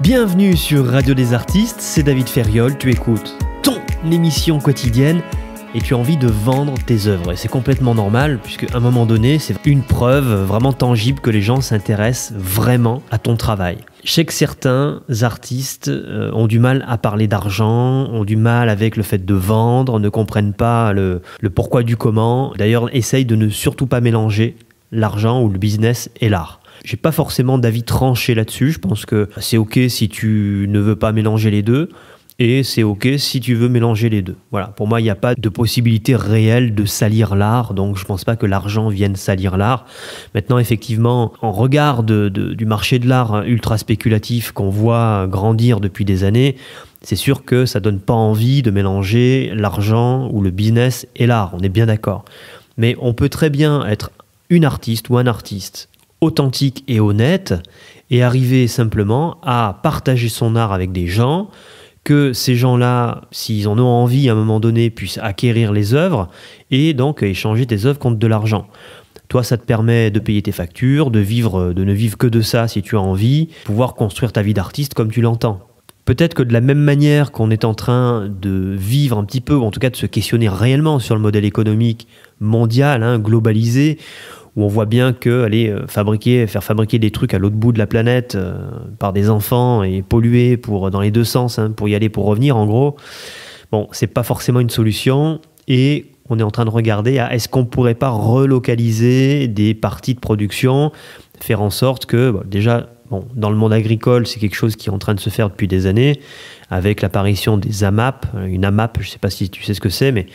Bienvenue sur Radio des Artistes, c'est David Ferriol, tu écoutes ton émission quotidienne et tu as envie de vendre tes œuvres. Et c'est complètement normal, puisque à un moment donné, c'est une preuve vraiment tangible que les gens s'intéressent vraiment à ton travail. Je sais que certains artistes euh, ont du mal à parler d'argent, ont du mal avec le fait de vendre, ne comprennent pas le, pourquoi du comment. D'ailleurs, essaye de ne surtout pas mélanger l'argent ou le business et l'art. J'ai pas forcément d'avis tranché là-dessus. Je pense que c'est ok si tu ne veux pas mélanger les deux et c'est ok si tu veux mélanger les deux. Voilà, pour moi, il n'y a pas de possibilité réelle de salir l'art, donc je ne pense pas que l'argent vienne salir l'art. Maintenant, effectivement, en regard de, du marché de l'art hein, ultra spéculatif qu'on voit grandir depuis des années, c'est sûr que ça donne pas envie de mélanger l'argent ou le business et l'art, on est bien d'accord. Mais on peut très bien être une artiste ou un artiste authentique et honnête et arriver simplement à partager son art avec des gens, que ces gens-là, s'ils en ont envie à un moment donné, puissent acquérir les œuvres et donc échanger tes œuvres contre de l'argent. Toi, ça te permet de payer tes factures, de vivre, de ne vivre que de ça si tu as envie, pouvoir construire ta vie d'artiste comme tu l'entends. Peut-être que de la même manière qu'on est en train de vivre un petit peu, ou en tout cas de se questionner réellement sur le modèle économique mondial, hein, globalisé, où on voit bien que aller euh, fabriquer, faire fabriquer des trucs à l'autre bout de la planète euh, par des enfants et polluer pour dans les deux sens, hein, pour y aller, pour revenir, en gros, bon, c'est pas forcément une solution. Et on est en train de regarder à est-ce qu'on pourrait pas relocaliser des parties de production, faire en sorte que bah, déjà dans le monde agricole, c'est quelque chose qui est en train de se faire depuis des années, avec l'apparition des AMAP. Euh, une AMAP, je ne sais pas si tu sais ce que c'est, mais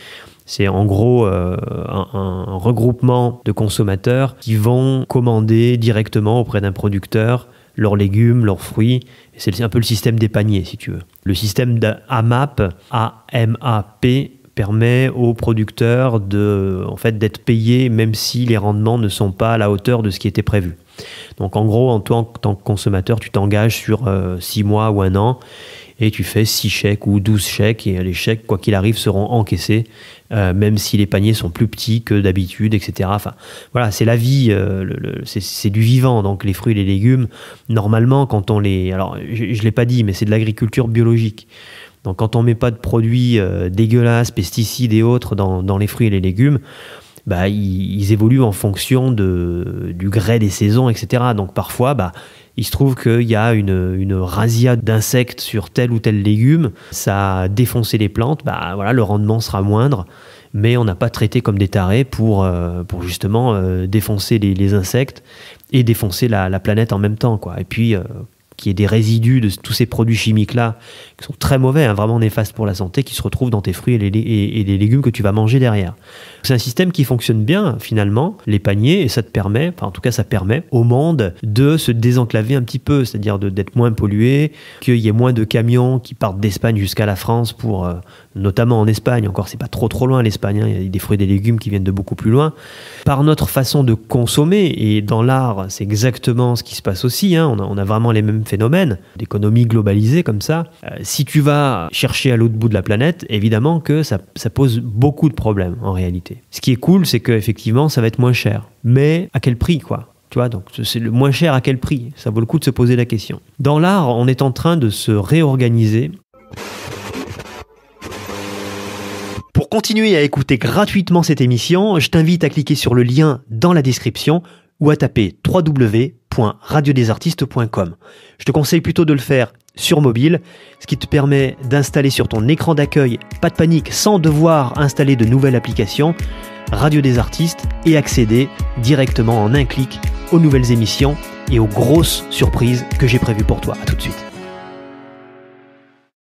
c'est en gros euh, un, regroupement de consommateurs qui vont commander directement auprès d'un producteur leurs légumes, leurs fruits. C'est un peu le système des paniers, si tu veux. Le système d'AMAP, a permet aux producteurs de, en fait, d'être payés même si les rendements ne sont pas à la hauteur de ce qui était prévu. Donc en gros, en tant que consommateur, tu t'engages sur 6 euh, mois ou un an et tu fais 6 chèques ou 12 chèques et les chèques, quoi qu'il arrive, seront encaissés, euh, même si les paniers sont plus petits que d'habitude, etc. Enfin, voilà, c'est la vie, euh, c'est du vivant. Donc les fruits et les légumes, normalement, quand on les... Alors, je ne l'ai pas dit, mais c'est de l'agriculture biologique. Donc quand on ne met pas de produits dégueulasses, pesticides et autres dans les fruits et les légumes, bah, ils, évoluent en fonction de, du gré des saisons, etc. Donc parfois, bah, il se trouve qu'il y a une, une razzia d'insectes sur tel ou tel légume, ça a défoncé les plantes, bah, voilà, le rendement sera moindre mais on n'a pas traité comme des tarés pour, euh, pour justement euh, défoncer les, insectes et défoncer la, planète en même temps. Quoi. Et puis, euh, qui est des résidus de tous ces produits chimiques-là, qui sont très mauvais, hein, vraiment néfastes pour la santé, qui se retrouvent dans tes fruits et les, et, les légumes que tu vas manger derrière. C'est un système qui fonctionne bien, finalement, les paniers, et ça te permet, enfin en tout cas ça permet au monde de se désenclaver un petit peu, c'est-à-dire d'être moins pollué, qu'il y ait moins de camions qui partent d'Espagne jusqu'à la France pour, euh, notamment en Espagne, encore c'est pas trop trop loin l'Espagne, hein, il y a des fruits et des légumes qui viennent de beaucoup plus loin. Par notre façon de consommer, et dans l'art c'est exactement ce qui se passe aussi, hein, on a vraiment les mêmes phénomène d'économie globalisée comme ça. Euh, si tu vas chercher à l'autre bout de la planète, évidemment que ça, ça pose beaucoup de problèmes en réalité. Ce qui est cool, c'est qu'effectivement, ça va être moins cher. Mais à quel prix, quoi tu vois, donc c'est le moins cher à quel prix Ça vaut le coup de se poser la question. Dans l'art, on est en train de se réorganiser Pour continuer à écouter gratuitement cette émission, je t'invite à cliquer sur le lien dans la description ou à taper www www.radiodesartistes.com. Je te conseille plutôt de le faire sur mobile, ce qui te permet d'installer sur ton écran d'accueil, pas de panique, sans devoir installer de nouvelles applications, Radio des Artistes et accéder directement en un clic aux nouvelles émissions et aux grosses surprises que j'ai prévues pour toi. À tout de suite.